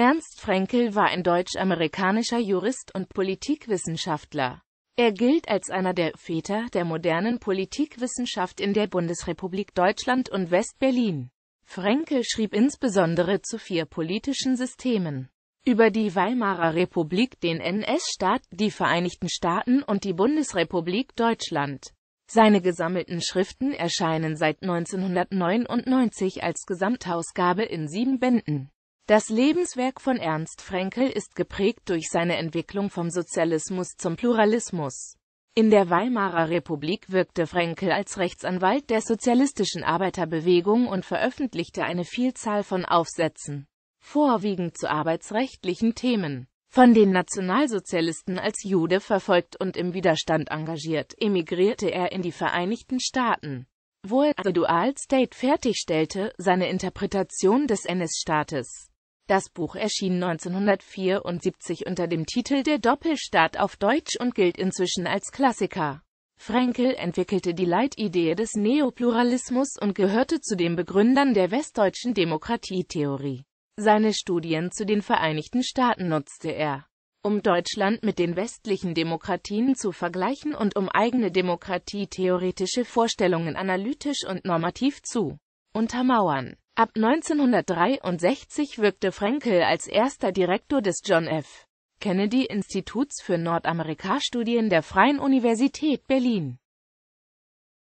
Ernst Frenkel war ein deutsch-amerikanischer Jurist und Politikwissenschaftler. Er gilt als einer der Väter der modernen Politikwissenschaft in der Bundesrepublik Deutschland und Westberlin. Frenkel schrieb insbesondere zu vier politischen Systemen. Über die Weimarer Republik, den NS-Staat, die Vereinigten Staaten und die Bundesrepublik Deutschland. Seine gesammelten Schriften erscheinen seit 1999 als Gesamtausgabe in sieben Bänden. Das Lebenswerk von Ernst Frenkel ist geprägt durch seine Entwicklung vom Sozialismus zum Pluralismus. In der Weimarer Republik wirkte Frenkel als Rechtsanwalt der sozialistischen Arbeiterbewegung und veröffentlichte eine Vielzahl von Aufsätzen, vorwiegend zu arbeitsrechtlichen Themen. Von den Nationalsozialisten als Jude verfolgt und im Widerstand engagiert, emigrierte er in die Vereinigten Staaten, wo er The Dual State fertigstellte, seine Interpretation des NS-Staates. Das Buch erschien 1974 unter dem Titel Der Doppelstaat auf Deutsch und gilt inzwischen als Klassiker. Frenkel entwickelte die Leitidee des Neopluralismus und gehörte zu den Begründern der westdeutschen Demokratietheorie. Seine Studien zu den Vereinigten Staaten nutzte er, um Deutschland mit den westlichen Demokratien zu vergleichen und um eigene demokratietheoretische Vorstellungen analytisch und normativ zu untermauern. Ab 1963 wirkte Frenkel als erster Direktor des John F. Kennedy Instituts für Nordamerika-Studien der Freien Universität Berlin.